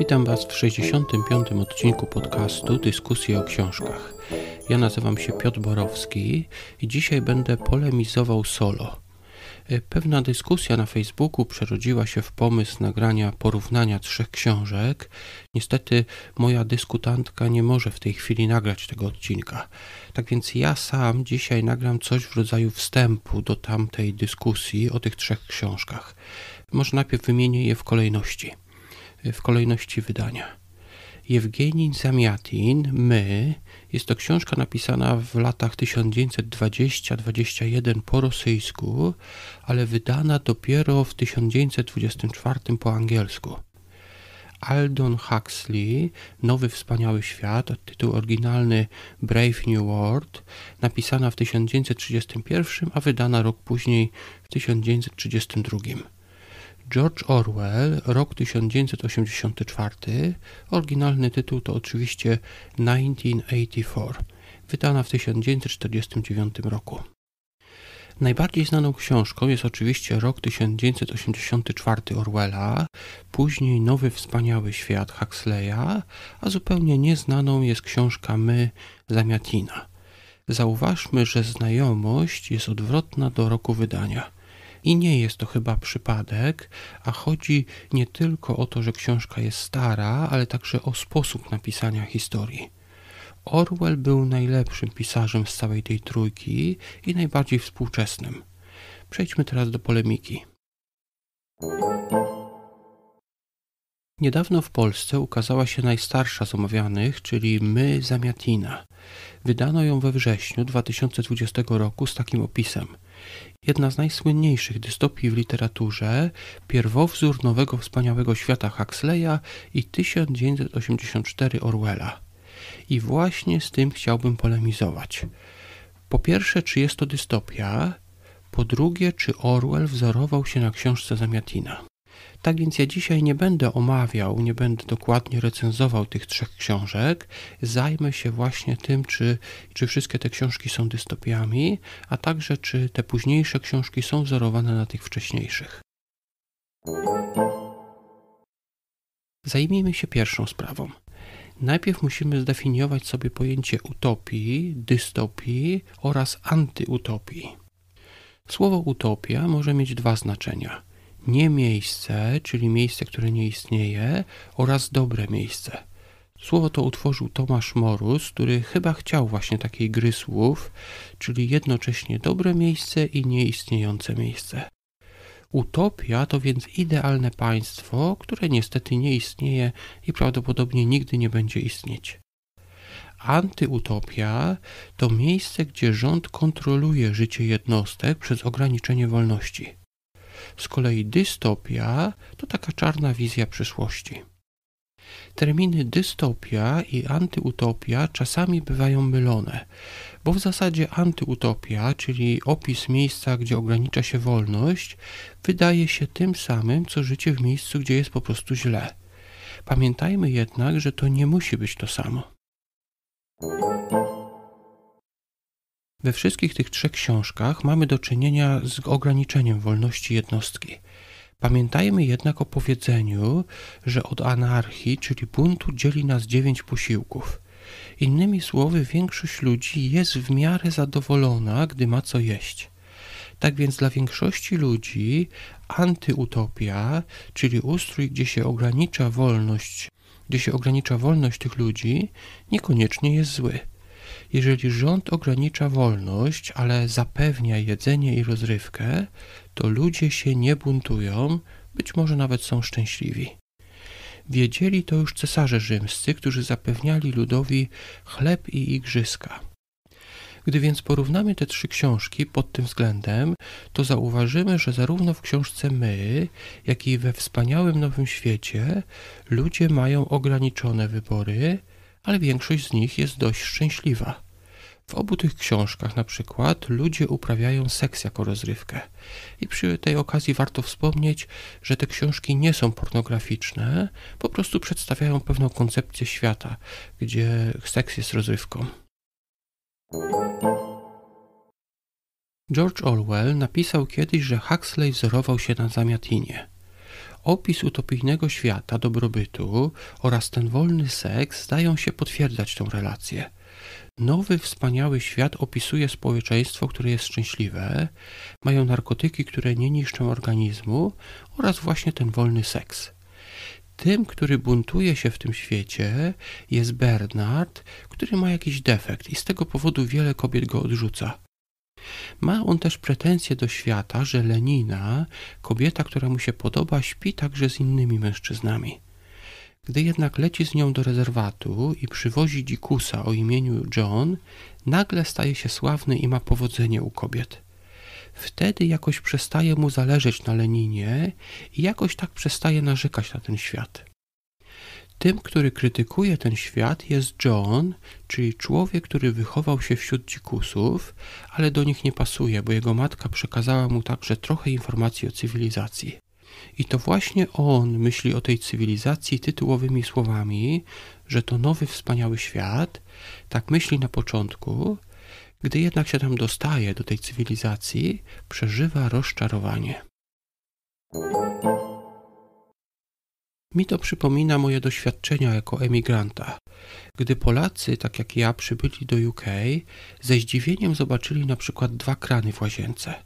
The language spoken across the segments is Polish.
Witam Was w 65. odcinku podcastu Dyskusje o książkach. Ja nazywam się Piotr Borowski i dzisiaj będę polemizował solo. E, pewna dyskusja na Facebooku przerodziła się w pomysł nagrania porównania trzech książek. Niestety moja dyskutantka nie może w tej chwili nagrać tego odcinka. Tak więc ja sam dzisiaj nagram coś w rodzaju wstępu do tamtej dyskusji o tych trzech książkach. Może najpierw wymienię je w kolejności, e, w kolejności wydania. Jewgenin Zamiatin, My, jest to książka napisana w latach 1920-21 po rosyjsku, ale wydana dopiero w 1924 po angielsku. Aldon Huxley, Nowy Wspaniały Świat, tytuł oryginalny Brave New World, napisana w 1931, a wydana rok później w 1932. George Orwell, rok 1984, oryginalny tytuł to oczywiście 1984, wydana w 1949 roku. Najbardziej znaną książką jest oczywiście rok 1984 Orwella, później Nowy Wspaniały Świat Huxleya, a zupełnie nieznaną jest książka My Zamiatina. Zauważmy, że znajomość jest odwrotna do roku wydania – i nie jest to chyba przypadek, a chodzi nie tylko o to, że książka jest stara, ale także o sposób napisania historii. Orwell był najlepszym pisarzem z całej tej trójki i najbardziej współczesnym. Przejdźmy teraz do polemiki. Niedawno w Polsce ukazała się najstarsza z omawianych, czyli My Zamiatina. Wydano ją we wrześniu 2020 roku z takim opisem jedna z najsłynniejszych dystopii w literaturze, pierwowzór nowego wspaniałego świata Huxleya i 1984 Orwella. I właśnie z tym chciałbym polemizować. Po pierwsze, czy jest to dystopia? Po drugie, czy Orwell wzorował się na książce Zamiatina? Tak więc ja dzisiaj nie będę omawiał, nie będę dokładnie recenzował tych trzech książek. Zajmę się właśnie tym, czy, czy wszystkie te książki są dystopiami, a także czy te późniejsze książki są wzorowane na tych wcześniejszych. Zajmijmy się pierwszą sprawą. Najpierw musimy zdefiniować sobie pojęcie utopii, dystopii oraz antyutopii. Słowo utopia może mieć dwa znaczenia nie miejsce, czyli miejsce, które nie istnieje, oraz dobre miejsce. Słowo to utworzył Tomasz Morus, który chyba chciał właśnie takiej gry słów, czyli jednocześnie dobre miejsce i nieistniejące miejsce. Utopia to więc idealne państwo, które niestety nie istnieje i prawdopodobnie nigdy nie będzie istnieć. Antyutopia to miejsce, gdzie rząd kontroluje życie jednostek przez ograniczenie wolności. Z kolei dystopia to taka czarna wizja przyszłości. Terminy dystopia i antyutopia czasami bywają mylone, bo w zasadzie antyutopia, czyli opis miejsca, gdzie ogranicza się wolność, wydaje się tym samym, co życie w miejscu, gdzie jest po prostu źle. Pamiętajmy jednak, że to nie musi być to samo. We wszystkich tych trzech książkach mamy do czynienia z ograniczeniem wolności jednostki. Pamiętajmy jednak o powiedzeniu, że od anarchii, czyli buntu, dzieli nas dziewięć posiłków. Innymi słowy, większość ludzi jest w miarę zadowolona, gdy ma co jeść. Tak więc dla większości ludzi antyutopia, czyli ustrój, gdzie się ogranicza wolność, gdzie się ogranicza wolność tych ludzi, niekoniecznie jest zły jeżeli rząd ogranicza wolność, ale zapewnia jedzenie i rozrywkę, to ludzie się nie buntują, być może nawet są szczęśliwi. Wiedzieli to już cesarze rzymscy, którzy zapewniali ludowi chleb i igrzyska. Gdy więc porównamy te trzy książki pod tym względem, to zauważymy, że zarówno w książce My, jak i we wspaniałym Nowym Świecie ludzie mają ograniczone wybory, ale większość z nich jest dość szczęśliwa. W obu tych książkach na przykład ludzie uprawiają seks jako rozrywkę. I przy tej okazji warto wspomnieć, że te książki nie są pornograficzne, po prostu przedstawiają pewną koncepcję świata, gdzie seks jest rozrywką. George Orwell napisał kiedyś, że Huxley wzorował się na zamiatinie. Opis utopijnego świata dobrobytu oraz ten wolny seks zdają się potwierdzać tę relację. Nowy, wspaniały świat opisuje społeczeństwo, które jest szczęśliwe, mają narkotyki, które nie niszczą organizmu oraz właśnie ten wolny seks. Tym, który buntuje się w tym świecie, jest Bernard, który ma jakiś defekt i z tego powodu wiele kobiet go odrzuca. Ma on też pretensje do świata, że Lenina, kobieta, która mu się podoba, śpi także z innymi mężczyznami. Gdy jednak leci z nią do rezerwatu i przywozi dzikusa o imieniu John, nagle staje się sławny i ma powodzenie u kobiet. Wtedy jakoś przestaje mu zależeć na Leninie i jakoś tak przestaje narzekać na ten świat. Tym, który krytykuje ten świat, jest John, czyli człowiek, który wychował się wśród dzikusów, ale do nich nie pasuje, bo jego matka przekazała mu także trochę informacji o cywilizacji. I to właśnie on myśli o tej cywilizacji tytułowymi słowami, że to nowy wspaniały świat, tak myśli na początku, gdy jednak się tam dostaje do tej cywilizacji, przeżywa rozczarowanie. Mi to przypomina moje doświadczenia jako emigranta. Gdy Polacy, tak jak ja, przybyli do UK, ze zdziwieniem zobaczyli na przykład dwa krany w łazience –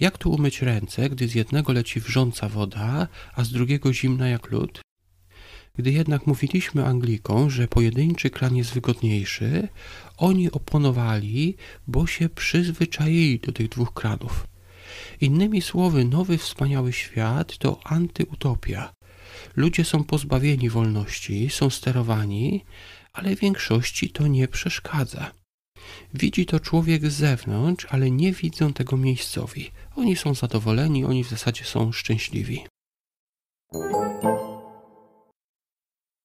jak tu umyć ręce, gdy z jednego leci wrząca woda, a z drugiego zimna jak lód? Gdy jednak mówiliśmy Anglikom, że pojedynczy kran jest wygodniejszy, oni oponowali, bo się przyzwyczaili do tych dwóch kranów. Innymi słowy, nowy wspaniały świat to antyutopia. Ludzie są pozbawieni wolności, są sterowani, ale większości to nie przeszkadza. Widzi to człowiek z zewnątrz, ale nie widzą tego miejscowi. Oni są zadowoleni, oni w zasadzie są szczęśliwi.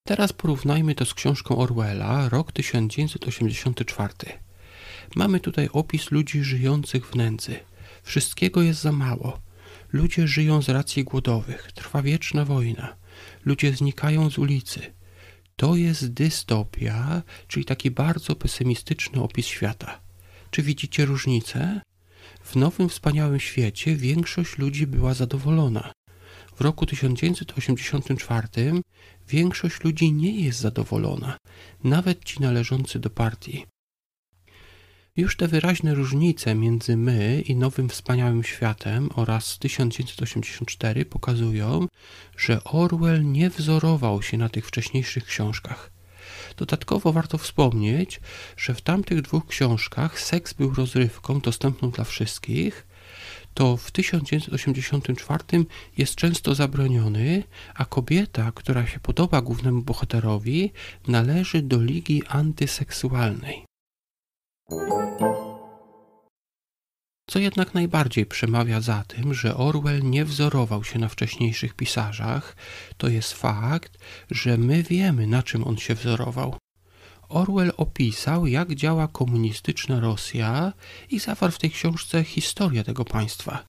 Teraz porównajmy to z książką Orwella, rok 1984. Mamy tutaj opis ludzi żyjących w nędzy. Wszystkiego jest za mało. Ludzie żyją z racji głodowych, trwa wieczna wojna. Ludzie znikają z ulicy. To jest dystopia, czyli taki bardzo pesymistyczny opis świata. Czy widzicie różnicę? W nowym wspaniałym świecie większość ludzi była zadowolona. W roku 1984 większość ludzi nie jest zadowolona, nawet ci należący do partii. Już te wyraźne różnice między my i nowym wspaniałym światem oraz 1984 pokazują, że Orwell nie wzorował się na tych wcześniejszych książkach. Dodatkowo warto wspomnieć, że w tamtych dwóch książkach seks był rozrywką dostępną dla wszystkich, to w 1984 jest często zabroniony, a kobieta, która się podoba głównemu bohaterowi, należy do ligi antyseksualnej. Co jednak najbardziej przemawia za tym, że Orwell nie wzorował się na wcześniejszych pisarzach, to jest fakt, że my wiemy, na czym on się wzorował. Orwell opisał, jak działa komunistyczna Rosja i zawarł w tej książce historię tego państwa.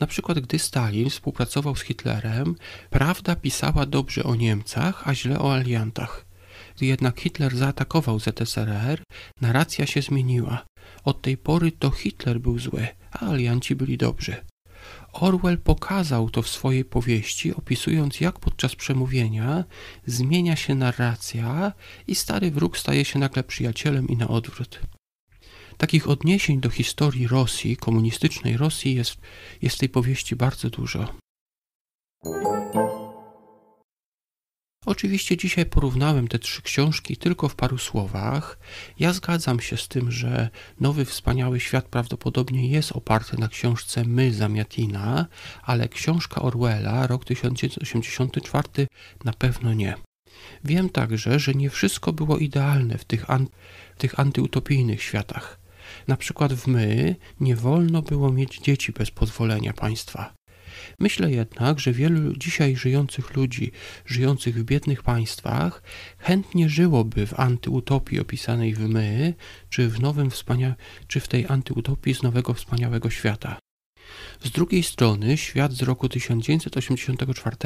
Na przykład, gdy Stalin współpracował z Hitlerem, prawda pisała dobrze o Niemcach, a źle o aliantach. Gdy jednak Hitler zaatakował ZSRR, narracja się zmieniła. Od tej pory to Hitler był zły, a alianci byli dobrzy. Orwell pokazał to w swojej powieści, opisując jak podczas przemówienia zmienia się narracja i stary wróg staje się nagle przyjacielem i na odwrót. Takich odniesień do historii Rosji, komunistycznej Rosji, jest, jest w tej powieści bardzo dużo. Oczywiście dzisiaj porównałem te trzy książki tylko w paru słowach. Ja zgadzam się z tym, że Nowy Wspaniały Świat prawdopodobnie jest oparty na książce My Zamiatina, ale książka Orwella, rok 1984, na pewno nie. Wiem także, że nie wszystko było idealne w tych, an tych antyutopijnych światach. Na przykład w My nie wolno było mieć dzieci bez pozwolenia państwa. Myślę jednak, że wielu dzisiaj żyjących ludzi, żyjących w biednych państwach, chętnie żyłoby w antyutopii opisanej w My, czy w, nowym wspania- czy w tej antyutopii z nowego wspaniałego świata. Z drugiej strony, świat z roku 1984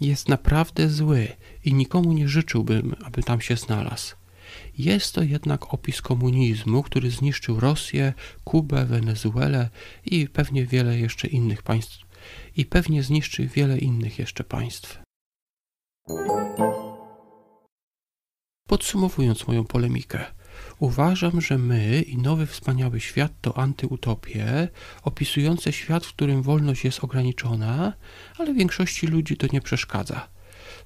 jest naprawdę zły i nikomu nie życzyłbym, aby tam się znalazł. Jest to jednak opis komunizmu, który zniszczył Rosję, Kubę, Wenezuelę i pewnie wiele jeszcze innych państw i pewnie zniszczy wiele innych jeszcze państw. Podsumowując moją polemikę, uważam, że my i nowy wspaniały świat to antyutopie, opisujące świat, w którym wolność jest ograniczona, ale większości ludzi to nie przeszkadza.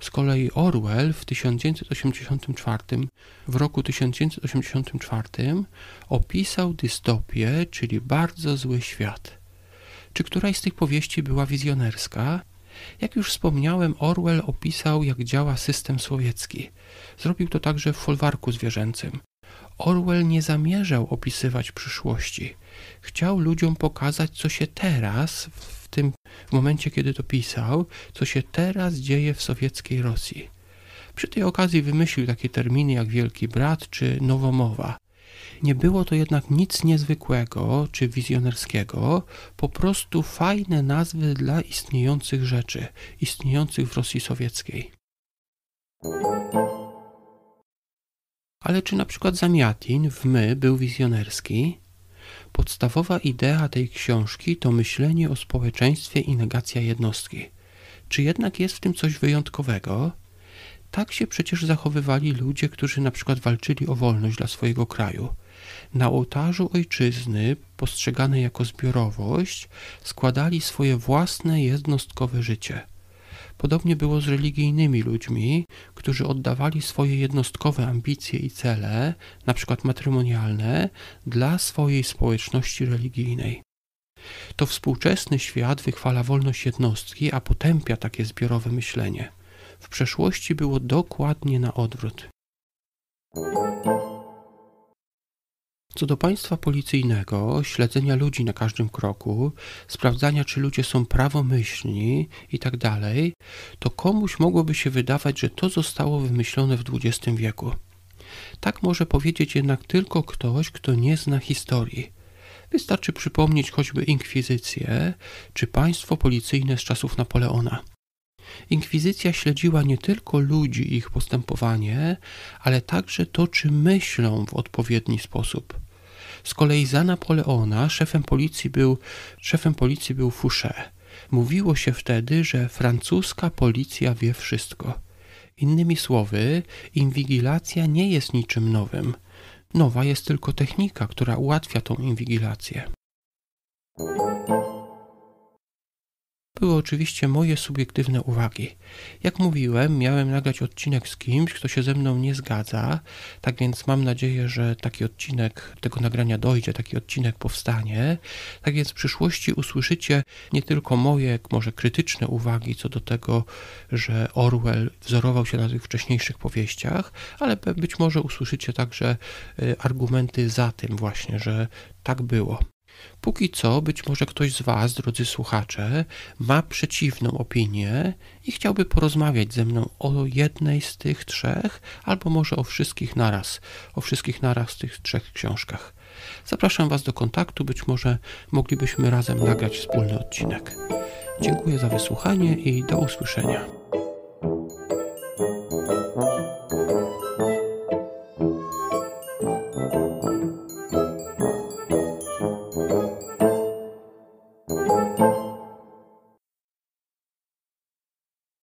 Z kolei Orwell w 1984 w roku 1984 opisał dystopię, czyli bardzo zły świat. Czy któraś z tych powieści była wizjonerska? Jak już wspomniałem, Orwell opisał, jak działa system sowiecki. Zrobił to także w folwarku zwierzęcym. Orwell nie zamierzał opisywać przyszłości. Chciał ludziom pokazać, co się teraz, w tym momencie, kiedy to pisał, co się teraz dzieje w sowieckiej Rosji. Przy tej okazji wymyślił takie terminy jak Wielki Brat czy Nowomowa. Nie było to jednak nic niezwykłego czy wizjonerskiego, po prostu fajne nazwy dla istniejących rzeczy, istniejących w Rosji Sowieckiej. Ale czy na przykład Zamiatin w My był wizjonerski? Podstawowa idea tej książki to myślenie o społeczeństwie i negacja jednostki. Czy jednak jest w tym coś wyjątkowego? Tak się przecież zachowywali ludzie, którzy na przykład walczyli o wolność dla swojego kraju. Na ołtarzu ojczyzny, postrzeganej jako zbiorowość, składali swoje własne jednostkowe życie. Podobnie było z religijnymi ludźmi, którzy oddawali swoje jednostkowe ambicje i cele, np. matrymonialne, dla swojej społeczności religijnej. To współczesny świat wychwala wolność jednostki, a potępia takie zbiorowe myślenie. W przeszłości było dokładnie na odwrót. Co do państwa policyjnego, śledzenia ludzi na każdym kroku, sprawdzania czy ludzie są prawomyślni itd., tak to komuś mogłoby się wydawać, że to zostało wymyślone w XX wieku. Tak może powiedzieć jednak tylko ktoś, kto nie zna historii. Wystarczy przypomnieć choćby inkwizycję czy państwo policyjne z czasów Napoleona. Inkwizycja śledziła nie tylko ludzi i ich postępowanie, ale także to, czy myślą w odpowiedni sposób. Z kolei za Napoleona szefem policji był, szefem policji był Fouché. Mówiło się wtedy, że francuska policja wie wszystko. Innymi słowy, inwigilacja nie jest niczym nowym. Nowa jest tylko technika, która ułatwia tą inwigilację były oczywiście moje subiektywne uwagi. Jak mówiłem, miałem nagrać odcinek z kimś, kto się ze mną nie zgadza, tak więc mam nadzieję, że taki odcinek tego nagrania dojdzie, taki odcinek powstanie. Tak więc w przyszłości usłyszycie nie tylko moje, może krytyczne uwagi co do tego, że Orwell wzorował się na tych wcześniejszych powieściach, ale być może usłyszycie także y, argumenty za tym właśnie, że tak było. Póki co, być może ktoś z Was, drodzy słuchacze, ma przeciwną opinię i chciałby porozmawiać ze mną o jednej z tych trzech, albo może o wszystkich naraz, o wszystkich naraz tych trzech książkach. Zapraszam Was do kontaktu, być może moglibyśmy razem nagrać wspólny odcinek. Dziękuję za wysłuchanie i do usłyszenia.